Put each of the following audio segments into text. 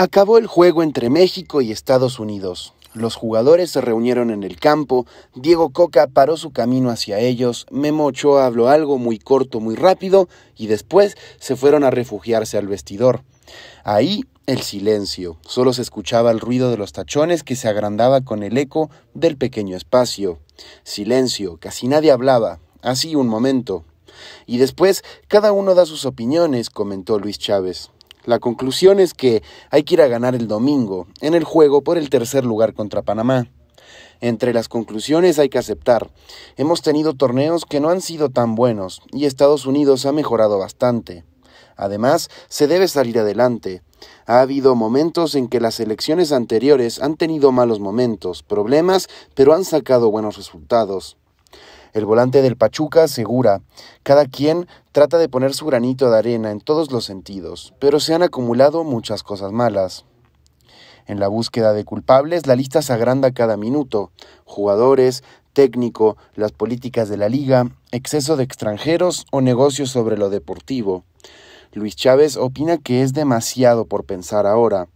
Acabó el juego entre México y Estados Unidos. Los jugadores se reunieron en el campo, Diego Coca paró su camino hacia ellos, Memo Ochoa habló algo muy corto, muy rápido, y después se fueron a refugiarse al vestidor. Ahí el silencio, solo se escuchaba el ruido de los tachones que se agrandaba con el eco del pequeño espacio. Silencio, casi nadie hablaba, así un momento. Y después cada uno da sus opiniones, comentó Luis Chávez. La conclusión es que hay que ir a ganar el domingo, en el juego por el tercer lugar contra Panamá. Entre las conclusiones hay que aceptar, hemos tenido torneos que no han sido tan buenos y Estados Unidos ha mejorado bastante. Además, se debe salir adelante. Ha habido momentos en que las elecciones anteriores han tenido malos momentos, problemas, pero han sacado buenos resultados. El volante del Pachuca asegura, cada quien trata de poner su granito de arena en todos los sentidos, pero se han acumulado muchas cosas malas. En la búsqueda de culpables, la lista se agranda cada minuto. Jugadores, técnico, las políticas de la liga, exceso de extranjeros o negocios sobre lo deportivo. Luis Chávez opina que es demasiado por pensar ahora.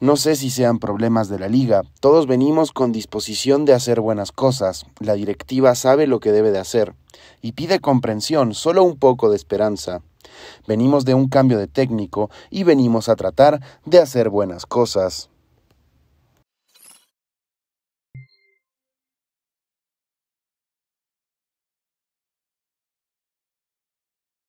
No sé si sean problemas de la liga, todos venimos con disposición de hacer buenas cosas, la directiva sabe lo que debe de hacer, y pide comprensión, solo un poco de esperanza. Venimos de un cambio de técnico y venimos a tratar de hacer buenas cosas.